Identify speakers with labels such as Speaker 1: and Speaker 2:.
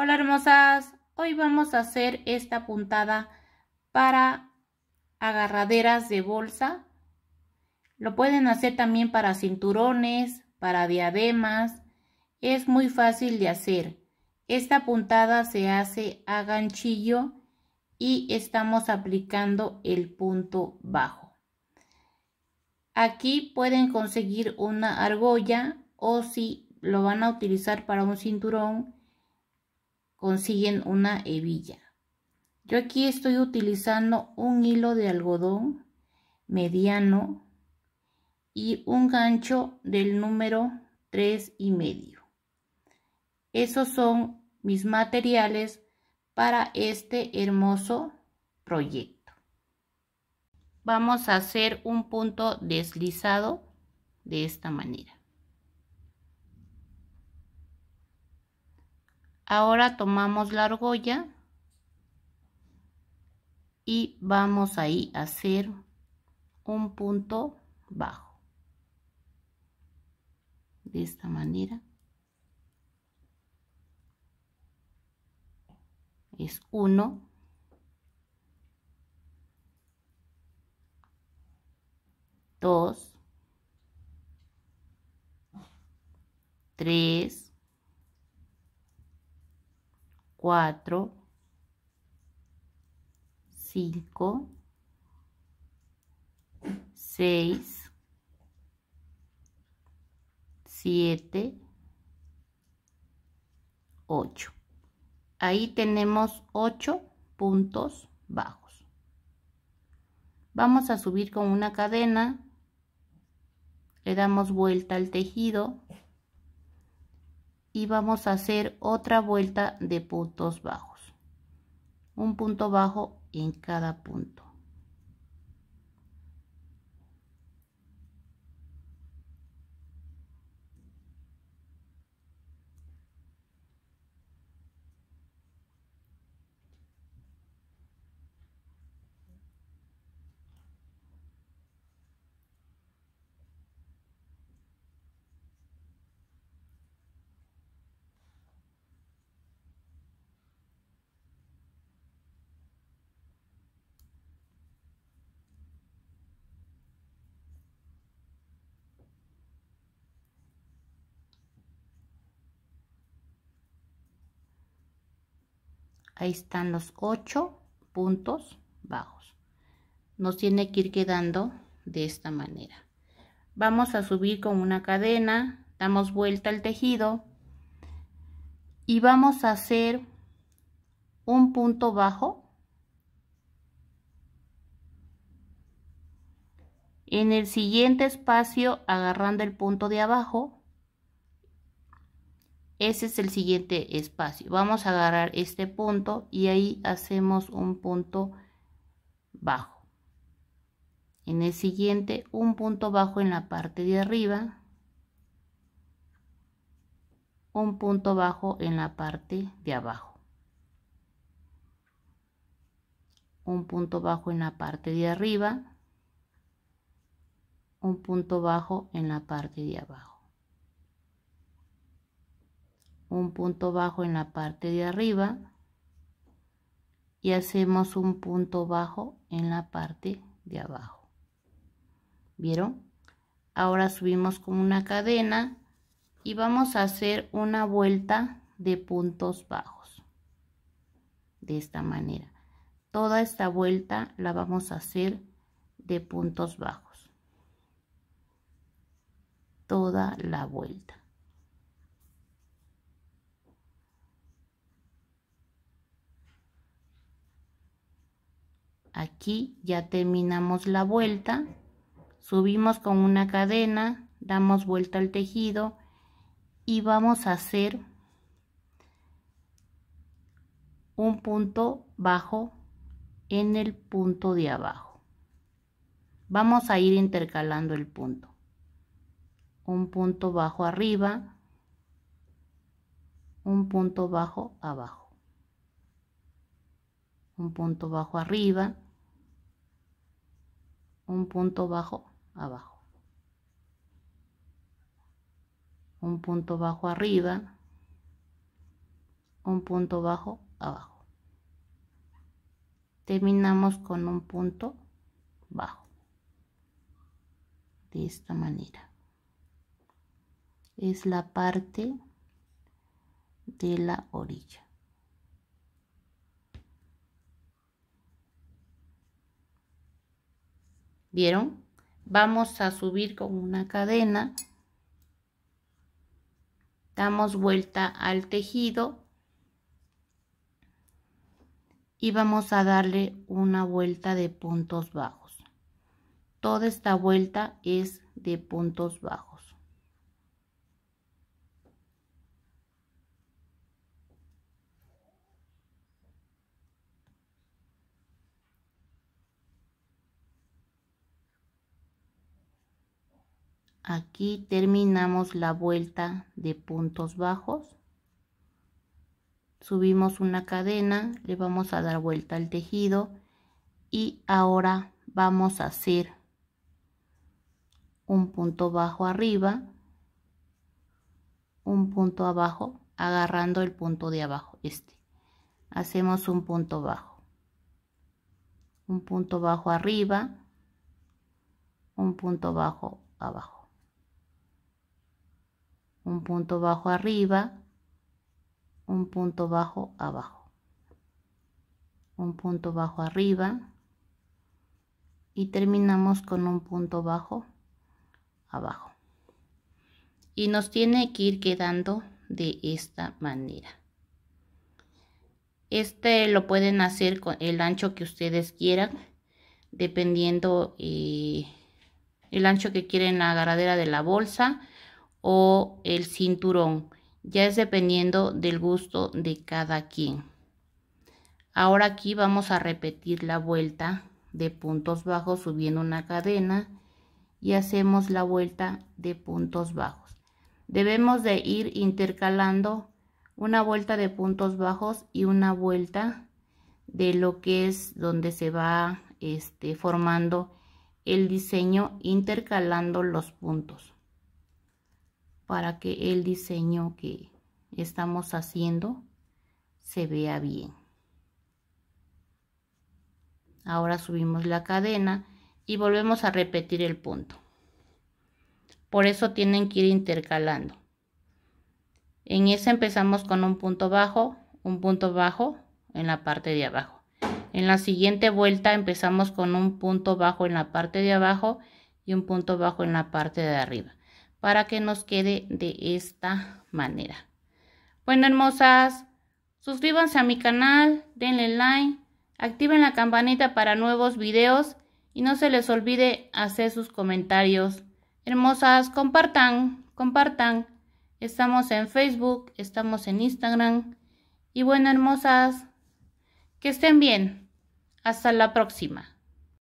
Speaker 1: Hola hermosas, hoy vamos a hacer esta puntada para agarraderas de bolsa. Lo pueden hacer también para cinturones, para diademas. Es muy fácil de hacer. Esta puntada se hace a ganchillo y estamos aplicando el punto bajo. Aquí pueden conseguir una argolla o si lo van a utilizar para un cinturón, consiguen una hebilla. Yo aquí estoy utilizando un hilo de algodón mediano y un gancho del número 3 y medio. Esos son mis materiales para este hermoso proyecto. Vamos a hacer un punto deslizado de esta manera. Ahora tomamos la argolla y vamos ahí a hacer un punto bajo. De esta manera. Es uno. Dos. Tres. 4, 5, 6, 7, 8. Ahí tenemos 8 puntos bajos. Vamos a subir con una cadena. Le damos vuelta al tejido y vamos a hacer otra vuelta de puntos bajos un punto bajo en cada punto ahí están los ocho puntos bajos nos tiene que ir quedando de esta manera vamos a subir con una cadena damos vuelta al tejido y vamos a hacer un punto bajo en el siguiente espacio agarrando el punto de abajo ese es el siguiente espacio vamos a agarrar este punto y ahí hacemos un punto bajo en el siguiente un punto bajo en la parte de arriba un punto bajo en la parte de abajo un punto bajo en la parte de arriba un punto bajo en la parte de abajo un punto bajo en la parte de arriba y hacemos un punto bajo en la parte de abajo vieron ahora subimos con una cadena y vamos a hacer una vuelta de puntos bajos de esta manera toda esta vuelta la vamos a hacer de puntos bajos toda la vuelta Aquí ya terminamos la vuelta. Subimos con una cadena, damos vuelta al tejido y vamos a hacer un punto bajo en el punto de abajo. Vamos a ir intercalando el punto. Un punto bajo arriba, un punto bajo abajo. Un punto bajo arriba, un punto bajo abajo, un punto bajo arriba, un punto bajo abajo. Terminamos con un punto bajo, de esta manera. Es la parte de la orilla. ¿Vieron? Vamos a subir con una cadena. Damos vuelta al tejido. Y vamos a darle una vuelta de puntos bajos. Toda esta vuelta es de puntos bajos. aquí terminamos la vuelta de puntos bajos subimos una cadena le vamos a dar vuelta al tejido y ahora vamos a hacer un punto bajo arriba un punto abajo agarrando el punto de abajo este hacemos un punto bajo un punto bajo arriba un punto bajo abajo un punto bajo arriba, un punto bajo abajo, un punto bajo arriba y terminamos con un punto bajo abajo. Y nos tiene que ir quedando de esta manera. Este lo pueden hacer con el ancho que ustedes quieran, dependiendo eh, el ancho que quieren la agarradera de la bolsa o el cinturón. Ya es dependiendo del gusto de cada quien. Ahora aquí vamos a repetir la vuelta de puntos bajos subiendo una cadena y hacemos la vuelta de puntos bajos. Debemos de ir intercalando una vuelta de puntos bajos y una vuelta de lo que es donde se va este, formando el diseño intercalando los puntos para que el diseño que estamos haciendo se vea bien. Ahora subimos la cadena y volvemos a repetir el punto. Por eso tienen que ir intercalando. En ese empezamos con un punto bajo, un punto bajo en la parte de abajo. En la siguiente vuelta empezamos con un punto bajo en la parte de abajo y un punto bajo en la parte de arriba para que nos quede de esta manera. Bueno, hermosas, suscríbanse a mi canal, denle like, activen la campanita para nuevos videos y no se les olvide hacer sus comentarios. Hermosas, compartan, compartan. Estamos en Facebook, estamos en Instagram. Y bueno, hermosas, que estén bien. Hasta la próxima.